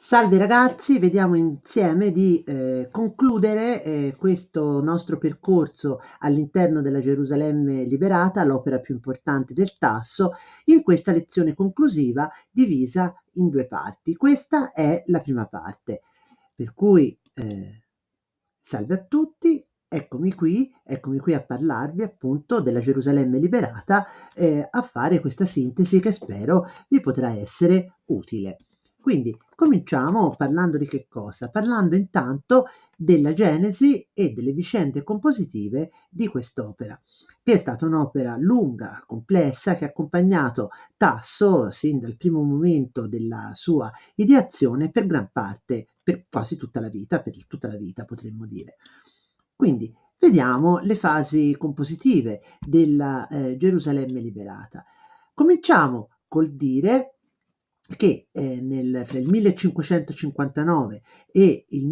Salve ragazzi, vediamo insieme di eh, concludere eh, questo nostro percorso all'interno della Gerusalemme liberata, l'opera più importante del Tasso, in questa lezione conclusiva divisa in due parti. Questa è la prima parte, per cui eh, salve a tutti, eccomi qui, eccomi qui a parlarvi appunto della Gerusalemme liberata, eh, a fare questa sintesi che spero vi potrà essere utile. Quindi cominciamo parlando di che cosa? Parlando intanto della genesi e delle vicende compositive di quest'opera, che è stata un'opera lunga, complessa, che ha accompagnato Tasso sin dal primo momento della sua ideazione per gran parte, per quasi tutta la vita, per tutta la vita potremmo dire. Quindi vediamo le fasi compositive della eh, Gerusalemme liberata. Cominciamo col dire che eh, nel, fra il 1559 e il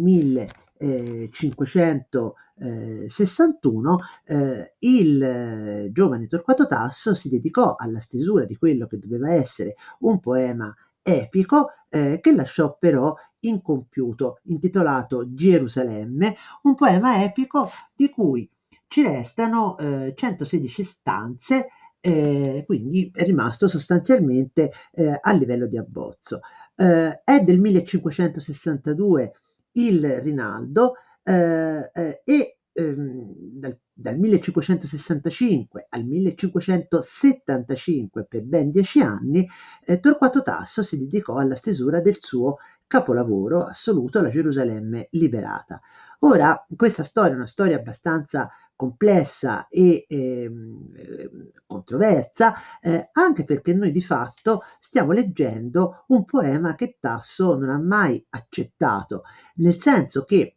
1561 eh, il eh, giovane Torquato Tasso si dedicò alla stesura di quello che doveva essere un poema epico eh, che lasciò però incompiuto, intitolato Gerusalemme, un poema epico di cui ci restano 116 eh, stanze eh, quindi è rimasto sostanzialmente eh, a livello di abbozzo. Eh, è del 1562 il Rinaldo eh, eh, e Ehm, dal, dal 1565 al 1575 per ben dieci anni, eh, Torquato Tasso si dedicò alla stesura del suo capolavoro assoluto, la Gerusalemme liberata. Ora, questa storia è una storia abbastanza complessa e eh, controversa, eh, anche perché noi di fatto stiamo leggendo un poema che Tasso non ha mai accettato, nel senso che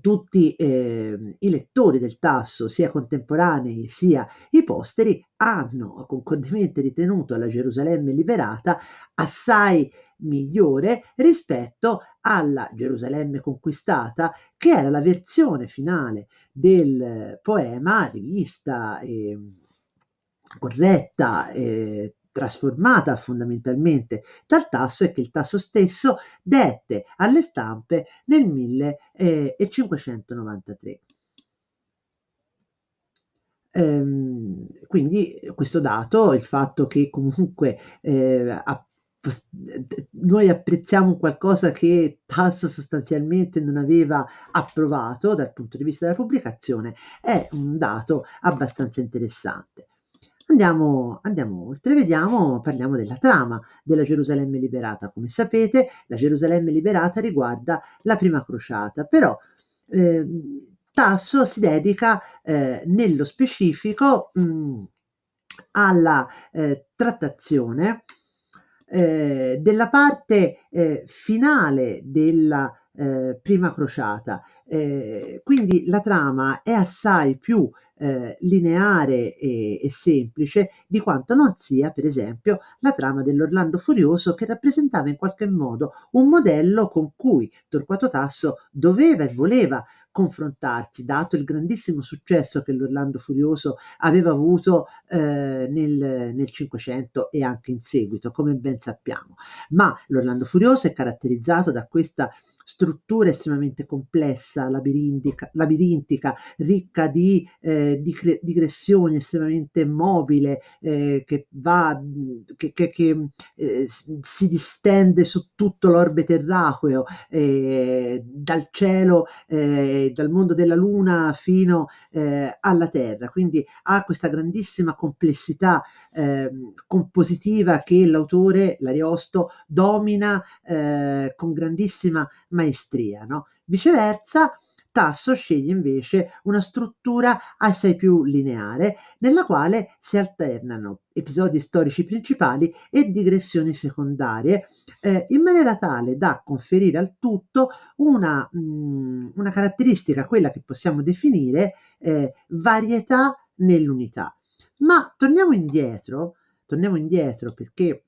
tutti eh, i lettori del Tasso, sia contemporanei sia i posteri, hanno concordemente ritenuto la Gerusalemme liberata assai migliore rispetto alla Gerusalemme conquistata, che era la versione finale del poema rivista. Eh, corretta, eh, trasformata fondamentalmente dal tasso e che il tasso stesso dette alle stampe nel 1593. Eh, ehm, quindi questo dato, il fatto che comunque eh, a, noi apprezziamo qualcosa che Tasso sostanzialmente non aveva approvato dal punto di vista della pubblicazione, è un dato abbastanza interessante. Andiamo, andiamo, oltre, vediamo, parliamo della trama della Gerusalemme liberata. Come sapete, la Gerusalemme liberata riguarda la prima crociata, però eh, Tasso si dedica eh, nello specifico mh, mm, alla eh, trattazione eh, della parte eh, finale della eh, prima crociata. Eh, quindi la trama è assai più eh, lineare e, e, semplice di quanto non sia, per esempio, la trama dell'Orlando Furioso che rappresentava in qualche modo un modello con cui Torquato Tasso doveva e voleva confrontarsi, dato il grandissimo successo che l'Orlando Furioso aveva avuto eh, nel, nel 500 e anche in seguito, come ben sappiamo. Ma l'Orlando Furioso è caratterizzato da questa struttura estremamente complessa, labirintica, labirintica ricca di eh, digressioni, estremamente mobile, eh, che, va, che, che, che eh, si distende su tutto l'orbe terracqueo, eh, dal cielo, eh, dal mondo della Luna fino eh, alla Terra. Quindi ha questa grandissima complessità ehm, compositiva che l'autore, l'Ariosto, domina con grandissima maestria. No? Viceversa, Tasso sceglie invece una struttura assai più lineare, nella quale si alternano episodi storici principali e digressioni secondarie, eh, in maniera tale da conferire al tutto una, mh, mm, una caratteristica, quella che possiamo definire eh, varietà nell'unità. Ma torniamo indietro, torniamo indietro perché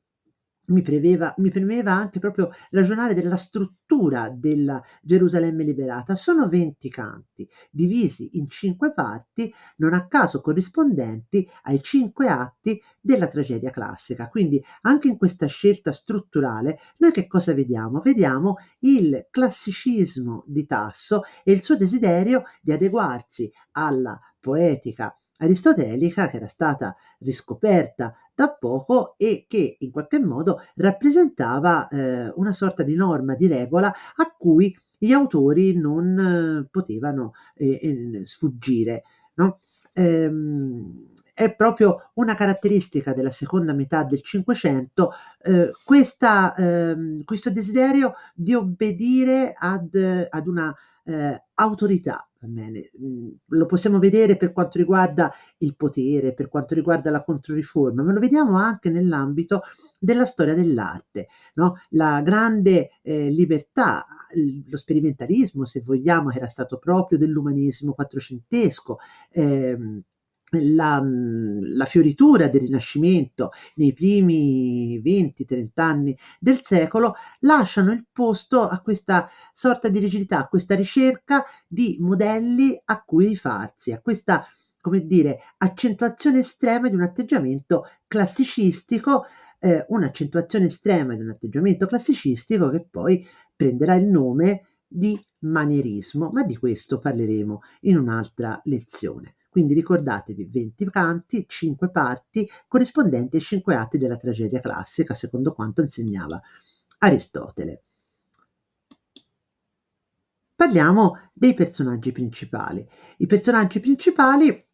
mi, preveva, mi premeva anche proprio ragionare della struttura della Gerusalemme liberata. Sono 20 canti, divisi in 5 parti, non a caso corrispondenti ai 5 atti della tragedia classica. Quindi anche in questa scelta strutturale noi che cosa vediamo? Vediamo il classicismo di Tasso e il suo desiderio di adeguarsi alla poetica aristotelica che era stata riscoperta da poco e che in qualche modo rappresentava eh, una sorta di norma, di regola a cui gli autori non eh, potevano eh, eh sfuggire. No? Ehm, è proprio una caratteristica della seconda metà del Cinquecento eh, ehm, questo desiderio di obbedire ad, ad una eh, autorità. Mm, lo possiamo vedere per quanto riguarda il potere, per quanto riguarda la controriforma, ma lo vediamo anche nell'ambito della storia dell'arte, no? la grande eh, libertà, lo sperimentalismo, se vogliamo, che era stato proprio dell'umanesimo quattrocentesco. Ehm, la, mhmm, la, fioritura del Rinascimento nei primi 20-30 anni del secolo lasciano il posto a questa sorta di rigidità, a questa ricerca di modelli a cui rifarsi, a questa, come dire, accentuazione estrema di un atteggiamento classicistico, eh, un'accentuazione estrema di un atteggiamento classicistico che poi prenderà il nome di manierismo, ma di questo parleremo in un'altra lezione. Quindi ricordatevi 20 canti, 5 parti, corrispondenti ai 5 atti della tragedia classica, secondo quanto insegnava Aristotele. Parliamo dei personaggi principali. I personaggi principali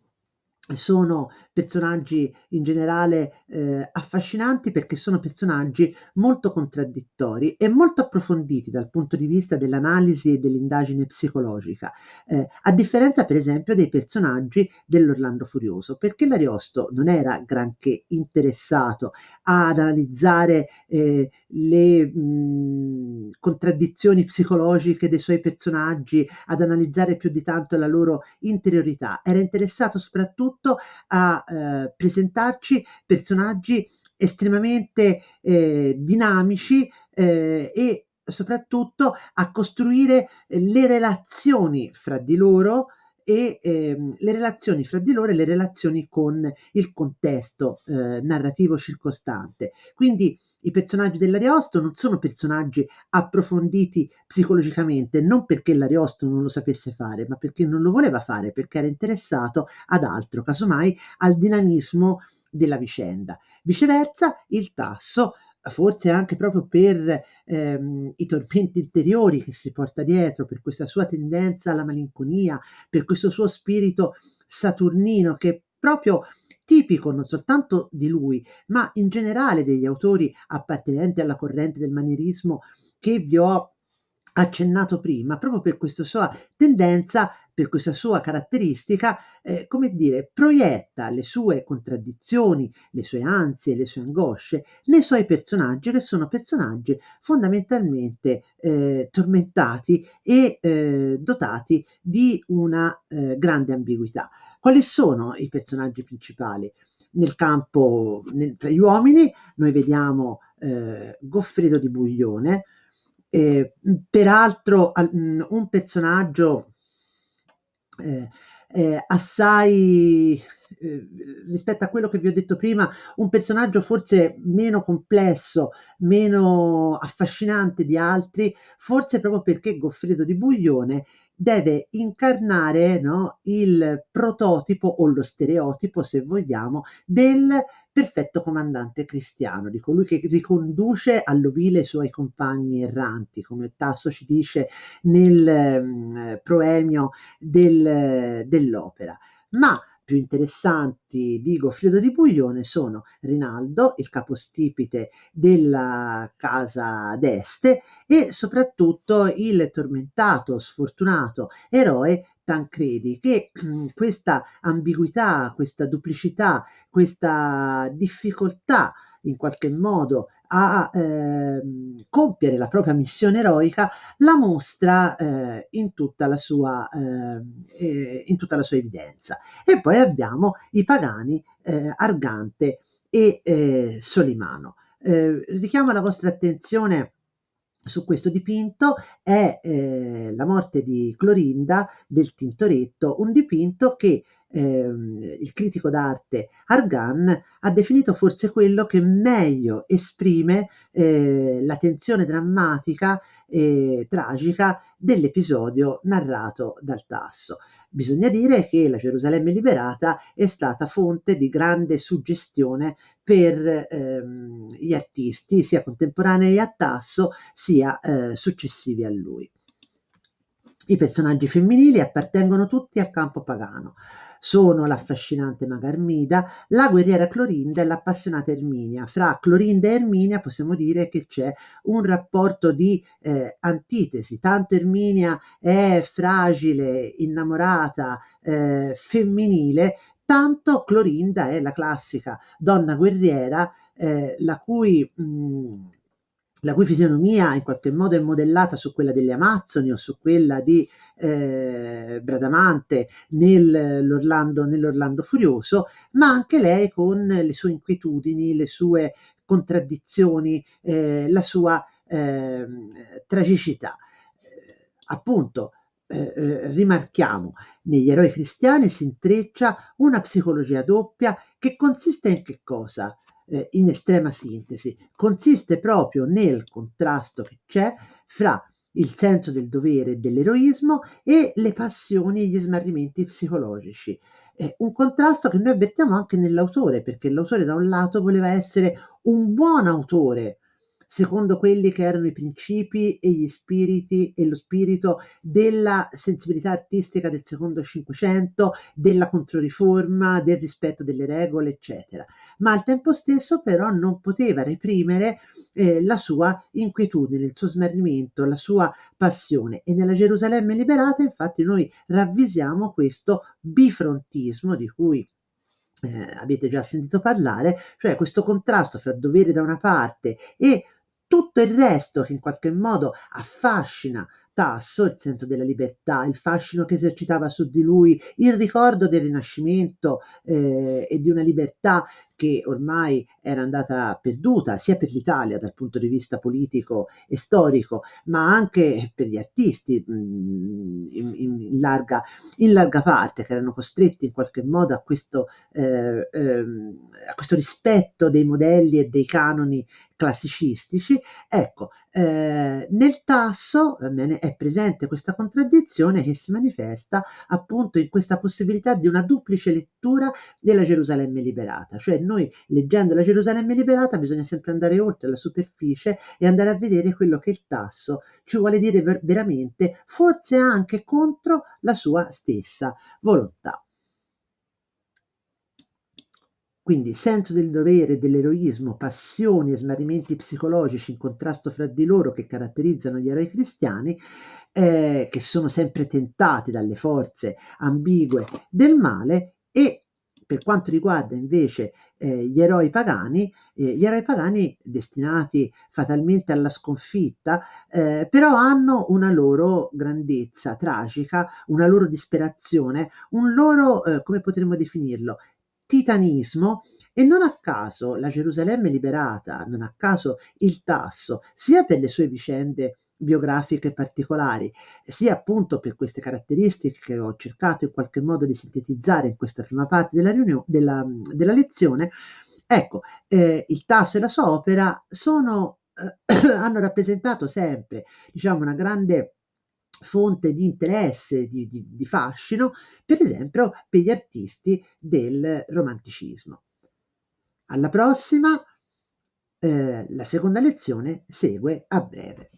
sono personaggi in generale eh, affascinanti perché sono personaggi molto contraddittori e molto approfonditi dal punto di vista dell'analisi e dell'indagine psicologica, eh, a differenza per esempio dei personaggi dell'Orlando Furioso, perché l'Ariosto non era granché interessato ad analizzare eh, le mh, contraddizioni psicologiche dei suoi personaggi, ad analizzare più di tanto la loro interiorità, era interessato soprattutto a eh, presentarci personaggi estremamente eh, dinamici eh, e soprattutto a costruire le relazioni fra di loro e ehm, le relazioni fra di loro e le relazioni con il contesto eh, narrativo circostante. Quindi i personaggi dell'Ariosto non sono personaggi approfonditi psicologicamente, non perché l'Ariosto non lo sapesse fare, ma perché non lo voleva fare, perché era interessato ad altro, casomai al dinamismo della vicenda. Viceversa, il Tasso forse anche proprio per ehm, i tormenti interiori che si porta dietro, per questa sua tendenza alla malinconia, per questo suo spirito saturnino che proprio tipico non soltanto di lui, ma in generale degli autori appartenenti alla corrente del manierismo che vi ho accennato prima, proprio per questa sua tendenza per questa sua caratteristica, eh, come dire, proietta le sue contraddizioni, le sue ansie, le sue angosce nei suoi personaggi, che sono personaggi fondamentalmente eh, tormentati e eh, dotati di una eh, grande ambiguità. Quali sono i personaggi principali? Nel campo nel, tra gli uomini noi vediamo eh, Goffredo di Buglione, eh, peraltro al, mm, un personaggio eh, eh, assai eh, rispetto a quello che vi ho detto prima, un personaggio forse meno complesso, meno affascinante di altri, forse proprio perché Goffredo di Buglione deve incarnare no, il prototipo o lo stereotipo, se vogliamo, del perfetto comandante cristiano, di colui che riconduce all'ovile i suoi compagni erranti, come Tasso ci dice nel um, proemio del, dell'opera. Ma più interessanti di Goffredo di Buglione sono Rinaldo, il capostipite della casa d'Este e soprattutto il tormentato, sfortunato eroe Tancredi, che mm, questa ambiguità, questa duplicità, questa difficoltà in qualche modo a eh, compiere la propria missione eroica, la mostra eh, in, tutta sua, eh, in, tutta la sua, evidenza. E poi abbiamo i pagani eh, Argante e eh, Solimano. Eh, richiamo la vostra attenzione su questo dipinto è eh, La morte di Clorinda del Tintoretto, un dipinto che ehm, il critico d'arte Argan ha definito forse quello che meglio esprime eh, la tensione drammatica e tragica dell'episodio narrato dal Tasso. Bisogna dire che la Gerusalemme liberata è stata fonte di grande suggestione per ehm, gli artisti, sia contemporanei a Tasso, sia eh, successivi a lui. I personaggi femminili appartengono tutti al campo pagano. Sono l'affascinante Magarmida, la guerriera Clorinda e l'appassionata Erminia. Fra Clorinda e Erminia possiamo dire che c'è un rapporto di eh, antitesi. Tanto Erminia è fragile, innamorata, eh, femminile, tanto Clorinda è la classica donna guerriera eh, la cui... Mh, mm, la cui fisionomia in qualche modo è modellata su quella delle Amazzoni o su quella di eh, Bradamante nell'Orlando, nell'Orlando Furioso, ma anche lei con le sue inquietudini, le sue contraddizioni, eh, la sua ehm, eh, tragicità. appunto, eh, eh, rimarchiamo, negli eroi cristiani si intreccia una psicologia doppia che consiste in che cosa? eh, in estrema sintesi, consiste proprio nel contrasto che c'è fra il senso del dovere e dell'eroismo e le passioni e gli smarrimenti psicologici. Eh, un contrasto che noi avvertiamo anche nell'autore, perché l'autore da un lato voleva essere un buon autore secondo quelli che erano i principi e gli spiriti e lo spirito della sensibilità artistica del secondo Cinquecento, della Controriforma, del rispetto delle regole, eccetera. Ma al tempo stesso però non poteva reprimere eh, la sua inquietudine, il suo smarrimento, la sua passione. E nella Gerusalemme liberata, infatti, noi ravvisiamo questo bifrontismo di cui eh, avete già sentito parlare, cioè questo contrasto fra dovere da una parte e tutto il resto che in qualche modo affascina Tasso, il senso della libertà, il fascino che esercitava su di lui, il ricordo del Rinascimento eh, e di una libertà che ormai era andata perduta sia per l'Italia dal punto di vista politico e storico, ma anche per gli artisti mh, mm, in, in, larga, in, larga, parte, che erano costretti in qualche modo a questo, eh, eh, a questo rispetto dei modelli e dei canoni classicistici. Ecco, eh, nel tasso è presente questa contraddizione che si manifesta appunto in questa possibilità di una duplice lettura della Gerusalemme liberata, cioè noi leggendo la Gerusalemme liberata bisogna sempre andare oltre la superficie e andare a vedere quello che il tasso ci vuole dire ver- veramente, forse anche contro la sua stessa volontà. Quindi senso del dovere, dell'eroismo, passioni e smarrimenti psicologici in contrasto fra di loro che caratterizzano gli eroi cristiani, eh, che sono sempre tentati dalle forze ambigue del male e per quanto riguarda invece eh, gli eroi pagani, eh, gli eroi pagani destinati fatalmente alla sconfitta, eh, però hanno una loro grandezza tragica, una loro disperazione, un loro, eh, come potremmo definirlo, titanismo e non a caso la Gerusalemme liberata, non a caso il Tasso, sia per le sue vicende biografiche particolari, sia appunto per queste caratteristiche che ho cercato in qualche modo di sintetizzare in questa prima parte della, riunione, della, della lezione, ecco, eh, il Tasso e la sua opera sono, eh, hanno rappresentato sempre diciamo, una grande fonte di interesse, di, di, di fascino, per esempio per gli artisti del romanticismo. Alla prossima, eh, la seconda lezione segue a breve.